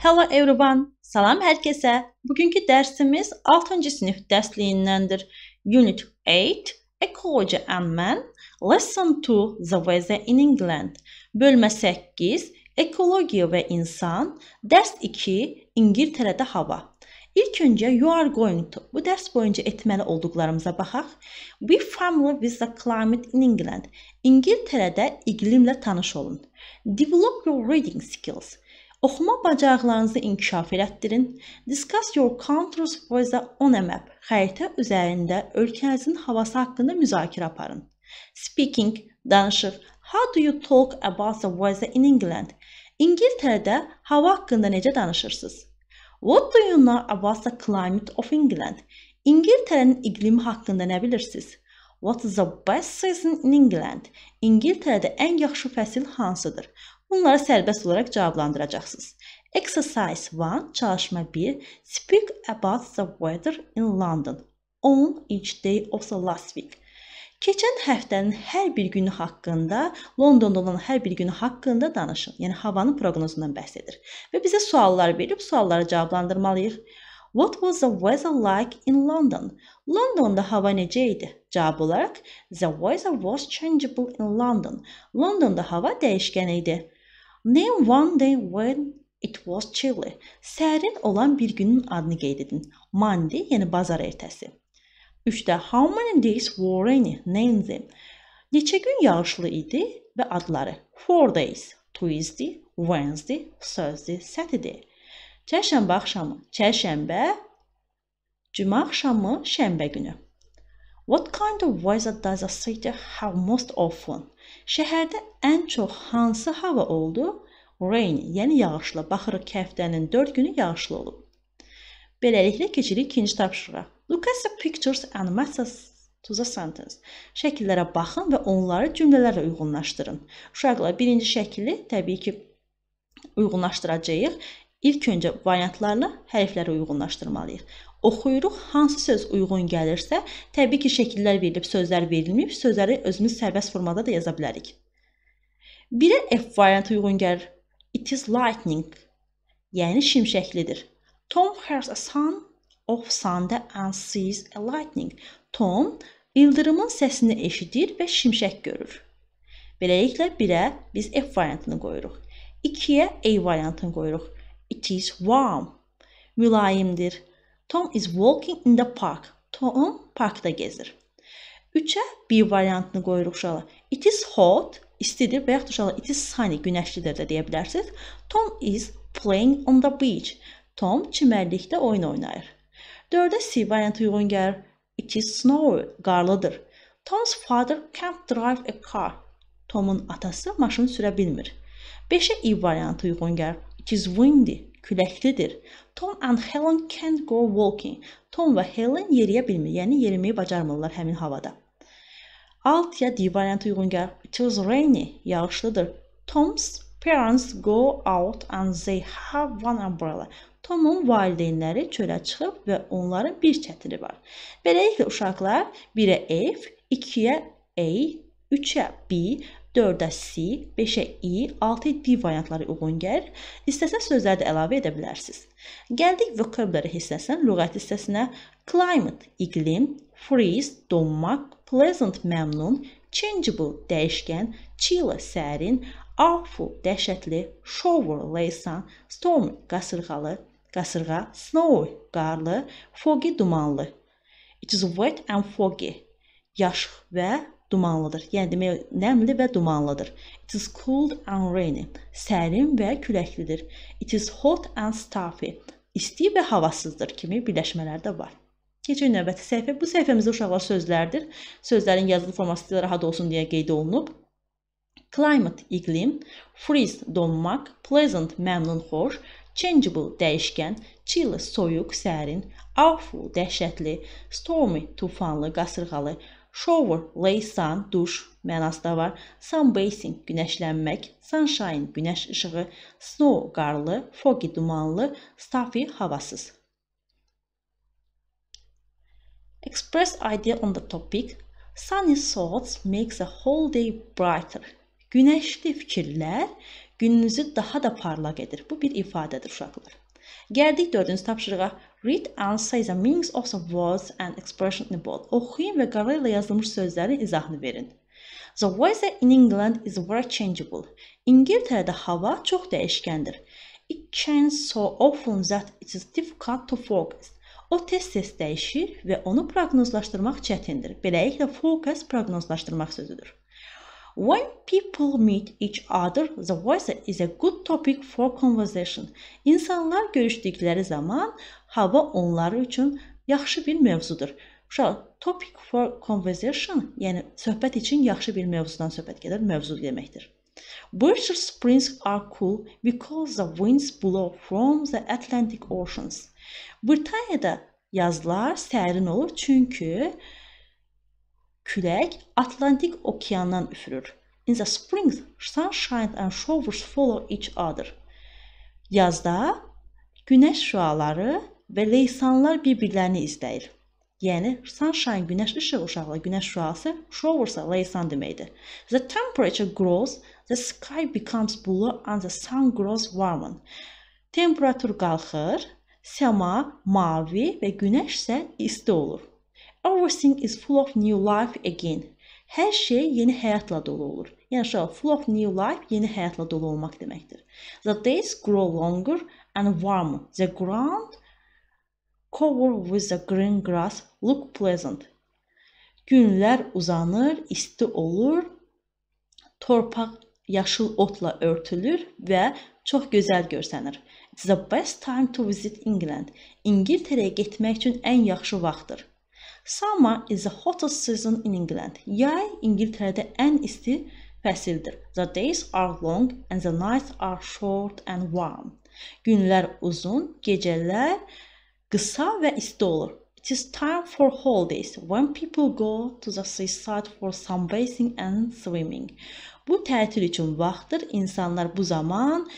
Hello everyone. Salam hər kəsə. Bugünkü dərsimiz 6-cı sinif dərsliyindəndir. Unit 8 Ekology and Man Lesson 2 The Weather in England. Bölmə 8 Ekologiya və insan. Dərs 2 İngiltərədə hava. İlk öncə you are going to bu dərs boyunca etməli olduqlarımıza baxaq. We familiar with the climate in England. İngiltərədə iqlimlə tanış olun. Develop your reading skills. Oxuma bacarıqlarınızı inkişaf elətdirin. Discuss your country's with on a map. Xəritə üzərində ölkənizin havası haqqında müzakirə aparın. Speaking, danışıq. How do you talk about the weather in England? İngiltərədə hava haqqında necə danışırsınız? What do you know about the climate of England? İngiltərənin iqlimi haqqında nə bilirsiniz? What is the best season in England? İngiltərədə ən yaxşı fəsil hansıdır? Bunları sərbəst olaraq cavablandıracaqsınız. Exercise 1, çalışma 1. Speak about the weather in London on each day of the last week. Keçən həftənin hər bir günü haqqında, Londonda olan hər bir günü haqqında danışın. Yəni havanın proqnozundan bəhs edir. Və bizə suallar verib, suallara cavablandırmalıyıq. What was the weather like in London? Londonda hava necə idi? Cavab olaraq the weather was changeable in London. Londonda hava dəyişkən idi. Name one day when it was chilly. Sərin olan bir günün adını qeyd edin. Monday, yəni bazar ertəsi. 3-də how many days were rainy? Name them. Neçə gün yağışlı idi və adları? 4 days. Tuesday, Wednesday, Thursday, Saturday. Çərşənbə axşamı, çərşənbə, cümə axşamı, şənbə günü. What kind of weather does a city have most often? Şəhərdə ən çox hansı hava oldu? Rain, yəni yağışlı. Baxırıq ki, həftənin 4 günü yağışlı olub. Beləliklə keçirik ikinci tapşırığa. Look at the pictures and matches to the sentence. Şəkillərə baxın və onları cümlələrlə uyğunlaşdırın. Uşaqlar, birinci şəkili təbii ki uyğunlaşdıracağıq. İlk öncə variantlarla hərfləri uyğunlaşdırmalıyıq. Oxuyuruq, hansı söz uyğun gəlirsə, təbii ki, şəkillər verilib, sözlər verilməyib, sözləri özümüz sərbəst formada da yaza bilərik. Birə F variantı uyğun gəlir. It is lightning. Yəni şimşəklidir. Tom hears a sound of thunder and sees a lightning. Tom ildırımın səsini eşidir və şimşək görür. Beləliklə 1-ə biz F variantını qoyuruq. 2-yə A variantını qoyuruq. It is warm. Mülayimdir. Tom is walking in the park. Tom parkda gezir. 3-ə bir variantını qoyuruq uşaqlar. It is hot, istidir və yaxud uşaqlar it is sunny, günəşlidir də deyə bilərsiniz. Tom is playing on the beach. Tom çimərlikdə oyun oynayır. 4-ə C variantı uyğun gəlir. It is snowy, qarlıdır. Tom's father can't drive a car. Tomun atası maşını sürə bilmir. 5-ə E variantı uyğun gəlir. It is windy, küləklidir. Tom and Helen can't go walking. Tom və Helen yeriyə bilmir, yəni yeriməyi bacarmırlar həmin havada. Alt ya D variantı uyğun gəlir. It was rainy, yağışlıdır. Tom's parents go out and they have one umbrella. Tomun valideynləri çölə çıxıb və onların bir çətiri var. Beləliklə uşaqlar 1-ə F, 2-yə A, 3-ə B 4-ə C, 5-ə I, 6-ya D variantları uyğun gəlir. İstəsəz sözləri də əlavə edə bilərsiniz. Gəldik vocabulary hissəsinə, lüğət hissəsinə. Climate iqlim, freeze donmaq, pleasant məmnun, changeable dəyişkən, chill sərin, awful dəhşətli, shower leysan, storm qasırğalı, qasırğa, snow qarlı, foggy dumanlı. It is wet and foggy. Yaşıq və dumanlıdır. Yəni demək nəmli və dumanlıdır. It is cold and rainy. Sərin və küləklidir. It is hot and stuffy. İsti və havasızdır kimi birləşmələr də var. Keçək növbəti səhifə. Bu səhifəmizdə uşaqlar sözlərdir. Sözlərin yazılı forması rahat olsun deyə qeyd olunub. Climate iqlim, freeze donmaq, pleasant məmnun xoş, changeable dəyişkən, chill soyuq, sərin, awful dəhşətli, stormy tufanlı, qasırğalı, Shower, leysan, duş mənası da var. Sunbathing, günəşlənmək, sunshine, günəş işığı, snow, qarlı, foggy, dumanlı, stuffy, havasız. Express idea on the topic. Sunny thoughts makes a whole day brighter. Günəşli fikirlər gününüzü daha da parlaq edir. Bu bir ifadədir uşaqlar. Gəldik dördüncü tapşırığa. Read and say the meanings of the words and expressions involved. Oxuyun və qara ilə yazılmış sözlərin izahını verin. The weather in England is very changeable. İngiltərədə hava çox dəyişkəndir. It changes so often that it is difficult to forecast. O tez-tez dəyişir və onu proqnozlaşdırmaq çətindir. Beləliklə, forecast proqnozlaşdırmaq sözüdür. When people meet each other, the weather is a good topic for conversation. İnsanlar görüşdükləri zaman hava onları üçün yaxşı bir mövzudur. Uşaq, topic for conversation, yəni söhbət üçün yaxşı bir mövzudan söhbət gedir, mövzu deməkdir. British springs are cool because the winds blow from the Atlantic Oceans. Britaniyada yazlar sərin olur çünki külək Atlantik okeandan üfürür. In the spring, sunshine and showers follow each other. Yazda günəş şüaları və leysanlar bir-birlərini izləyir. Yəni sunshine günəş işığı uşaqla günəş şüası, showers leysan deməkdir. The temperature grows, the sky becomes blue and the sun grows warmer. Temperatur qalxır, səma mavi və günəş isə isti olur. Everything is full of new life again. Hər şey yeni həyatla dolu olur. Yəni şal full of new life yeni həyatla dolu olmaq deməkdir. The days grow longer and warmer. The ground covered with the green grass look pleasant. Günlər uzanır, isti olur. Torpaq yaşıl otla örtülür və çox gözəl görsənir. It's the best time to visit England. İngiltərəyə getmək üçün ən yaxşı vaxtdır. Summer is the hottest season in England. Yay İngiltərədə ən isti fəsildir. The days are long and the nights are short and warm. Günlər uzun, gecələr qısa və isti olur. It is time for holidays when people go to the seaside for sunbathing and swimming. Bu tətil üçün vaxtdır. İnsanlar bu zaman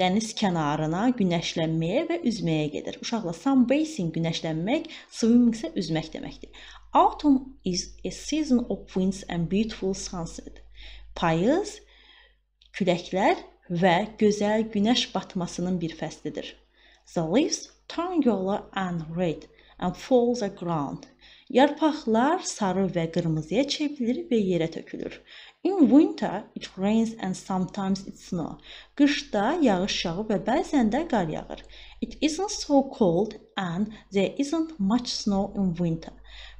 dəniz kənarına günəşlənməyə və üzməyə gedir. Uşaqlar sunbathing günəşlənmək, swimming isə üzmək deməkdir. Autumn is a season of winds and beautiful sunset. Payız küləklər və gözəl günəş batmasının bir fəslidir. The leaves turn yellow and red and fall the ground. Yarpaqlar sarı və qırmızıya çevrilir və yerə tökülür. In winter it rains and sometimes it snows. Qışda yağış yağır və bəzən də qar yağır. It isn't so cold and there isn't much snow in winter.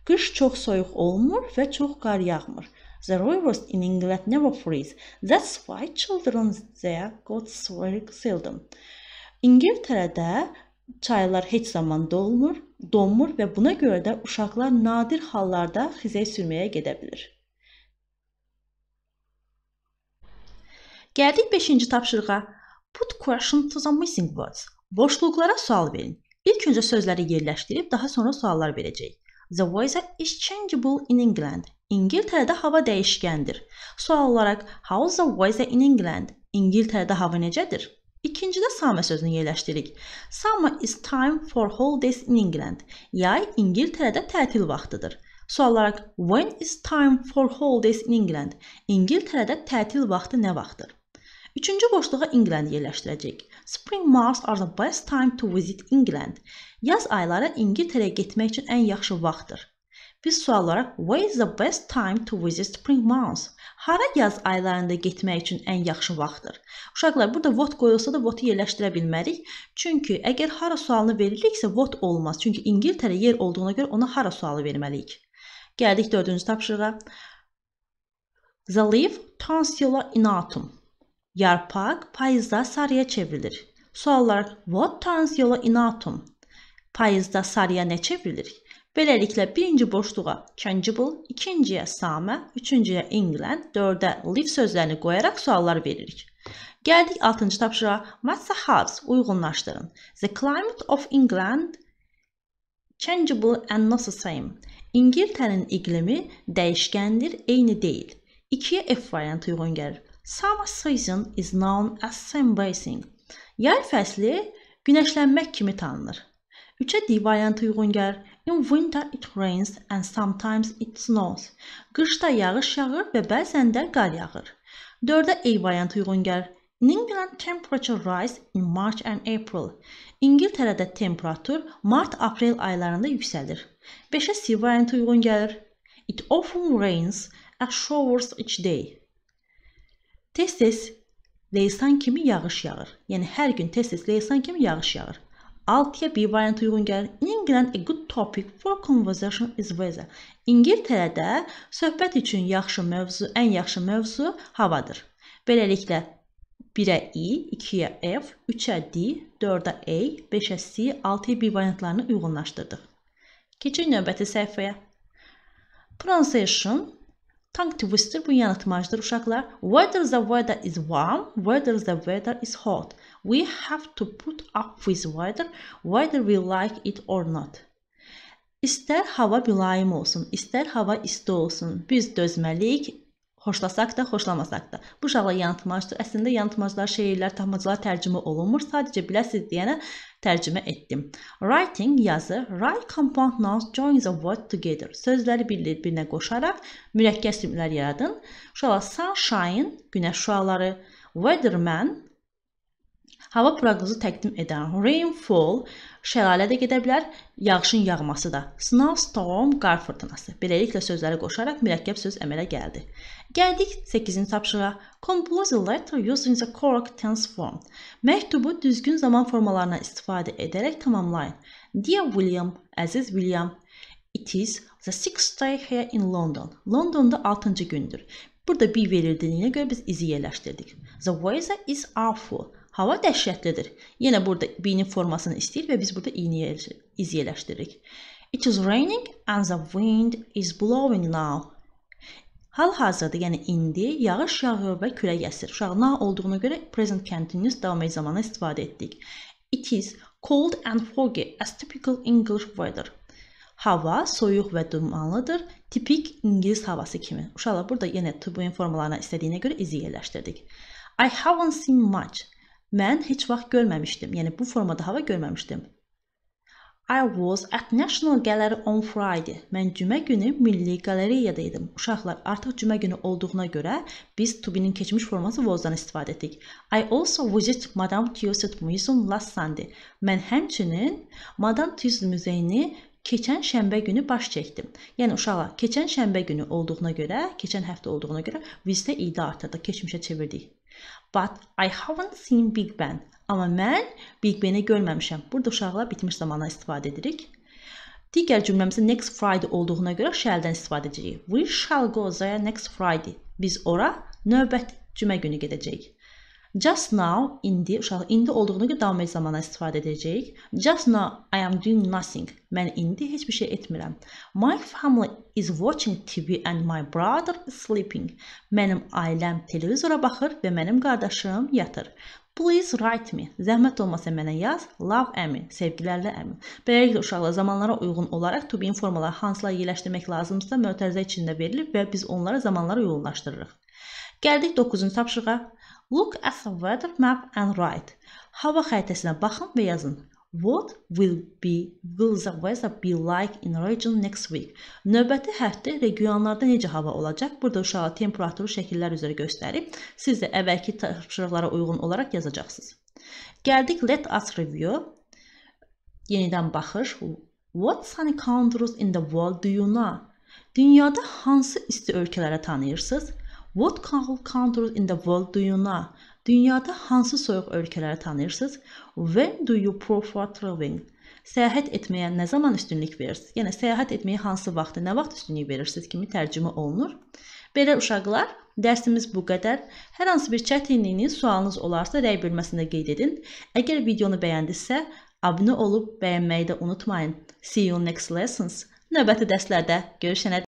Qış çox soyuq olmur və çox qar yağmır. The rivers in England never freeze. That's why children there got very seldom. İngiltərədə çaylar heç zaman dolmur, donmur və buna görə də uşaqlar nadir hallarda xizək sürməyə gedə bilir. Gəldik 5-ci tapşırığa. Put question to the missing words. Boşluqlara sual verin. İlk öncə sözləri yerləşdirib daha sonra suallar verəcəyik. The weather is changeable in England. İngiltərədə hava dəyişkəndir. Sual olaraq how's the weather in England? İngiltərədə hava necədir? İkincidə summer sözünü yerləşdiririk. Summer is time for holidays in England. Yay İngiltərədə tətil vaxtıdır. Sual olaraq when is time for holidays in England? İngiltərədə tətil vaxtı nə vaxtdır? Üçüncü boşluğa England yerləşdirəcək. Spring months are the best time to visit England. Yaz ayları İngiltərəyə getmək üçün ən yaxşı vaxtdır. Biz suallara where is the best time to visit spring months? Hara yaz aylarında getmək üçün ən yaxşı vaxtdır? Uşaqlar, burada what qoyulsa da what-u yerləşdirə bilmərik. Çünki əgər hara sualını veririksə what olmaz. Çünki İngiltərə yer olduğuna görə ona hara sualı verməliyik. Gəldik 4-cü tapşırığa. The leaf tonsilla in autumn. Yarpak payızda sarıya çevrilir. Sual olaraq what turns yellow in autumn? Payızda sarıya nə çevrilir? Beləliklə birinci boşluğa changeable, ikinciyə same, üçüncüyə England, dördə live sözlərini qoyaraq suallar veririk. Gəldik 6-cı tapşırığa. Match the house uyğunlaşdırın. The climate of England changeable and not the same. İngiltərənin iqlimi dəyişkəndir, eyni deyil. 2-yə F variantı uyğun gəlir. Summer season is known as sunbathing. Yay fəsli günəşlənmək kimi tanınır. Üçə D variantı uyğun gəlir. In winter it rains and sometimes it snows. Qışda yağış yağır və bəzən də qar yağır. 4-ə E variantı uyğun gəlir. In England temperature rise in March and April. İngiltərədə temperatur mart-aprel aylarında yüksəlir. 5-ə C variantı uyğun gəlir. It often rains and showers each day. Tez-tez leysan kimi yağış yağır. Yəni hər gün tez-tez leysan kimi yağış yağır. Altıya B variantı uyğun gəlir. England a good topic for conversation is weather. İngiltərədə söhbət üçün yaxşı mövzu, ən yaxşı mövzu havadır. Beləliklə 1-ə I, 2-yə F, 3-ə D, 4-ə A, 5-ə C, 6-ya B variantlarını uyğunlaşdırdıq. Keçək növbəti səhifəyə. Pronunciation Tongue twister bu yanıltmacdır uşaqlar. Whether the weather is warm, whether the weather is hot. We have to put up with weather, whether we like it or not. İstər hava mülayim olsun, istər hava isti olsun, biz dözməliyik, Xoşlasaq da, xoşlamasaq da. Bu uşaqla yanıtmacdır. Əslində yanıtmaclar, şeirlər, tapmacalar tərcümə olunmur. Sadəcə biləsiz deyənə tərcümə etdim. Writing yazı, write compound nouns joins a word together. Sözləri bir-birinə qoşaraq mürəkkəb simlər yaradın. Uşaqlar sunshine, günəş şüaları, weatherman, Hava proqnozu təqdim edən rainfall şəlalə də gedə bilər, yağışın yağması da. Snowstorm qar fırtınası. Beləliklə sözləri qoşaraq mürəkkəb söz əmələ gəldi. Gəldik 8-ci tapşırığa. Compose letter used in the correct tense form. Məktubu düzgün zaman formalarına istifadə edərək tamamlayın. Dear William, Əziz William, It is the sixth day here in London. Londonda 6-cı gündür. Burada bir verildiyinə görə biz izi yerləşdirdik. The weather is awful. Hava dəhşətlidir. Yenə burada B-nin formasını istəyir və biz burada i-ni izləşdiririk. It is raining and the wind is blowing now. Hal-hazırda, yəni indi yağış yağır və külək əsir. Uşaq now olduğuna görə present continuous davam edən zamana istifadə etdik. It is cold and foggy as typical English weather. Hava soyuq və dumanlıdır, tipik ingilis havası kimi. Uşaqlar burada yenə bu informalarına istədiyinə görə izi yerləşdirdik. I haven't seen much. Mən heç vaxt görməmişdim. Yəni bu formada hava görməmişdim. I was at National Gallery on Friday. Mən cümə günü Milli Qalereyada idim. Uşaqlar, artıq cümə günü olduğuna görə biz to be-nin keçmiş forması was-dan istifadə etdik. I also visit Madame Tussauds Museum last Sunday. Mən həmçinin Madame Tussauds muzeyini keçən şənbə günü baş çəkdi. Yəni uşaqlar, keçən şənbə günü olduğuna görə, keçən həftə olduğuna görə vizitə idə artırdı, keçmişə çevirdik. But I haven't seen Big Ben. Amma mən Big Ben-i görməmişəm. Burada uşaqlar bitmiş zamana istifadə edirik. Digər cümləmizdə next Friday olduğuna görə shall-dən istifadə edirik. We shall go there next Friday. Biz ora növbəti cümə günü gedəcəyik. Just now, indi, uşaq indi olduğuna görə davam et zamana istifadə edəcəyik. Just now I am doing nothing. Mən indi heç bir şey etmirəm. My family is watching TV and my brother is sleeping. Mənim ailəm televizora baxır və mənim qardaşım yatır. Please write me. Zəhmət olmasa mənə yaz. Love Əmi. Sevgilərlə Əmi. Beləliklə uşaqlar zamanlara uyğun olaraq to be formaları hansılar yerləşdirmək lazımdırsa mötərizə içində verilib və biz onları zamanlara uyğunlaşdırırıq. Gəldik 9-cu tapşırığa. Look at the weather map and write. Hava xəritəsinə baxın və yazın. What will be will the weather be like in region next week? Növbəti həftə regionlarda necə hava olacaq? Burada uşağa temperaturu şəkillər üzrə göstərib, siz də əvvəlki tapşırıqlara uyğun olaraq yazacaqsınız. Gəldik let us review. Yenidən baxış. What sunny countries in the world do you know? Dünyada hansı isti ölkələrə tanıyırsınız? What countries in the world do you know? Dünyada hansı soyuq ölkələri tanıyırsınız? When do you prefer traveling? Səyahət etməyə nə zaman üstünlük verirsiniz? Yəni səyahət etməyə hansı vaxtı, nə vaxt üstünlük verirsiniz kimi tərcümə olunur. Belə uşaqlar, dərsimiz bu qədər. Hər hansı bir çətinliyiniz, sualınız olarsa rəy bölməsində qeyd edin. Əgər videonu bəyəndisə, abunə olub bəyənməyi də unutmayın. See you next lessons. Növbəti dərslərdə görüşənədək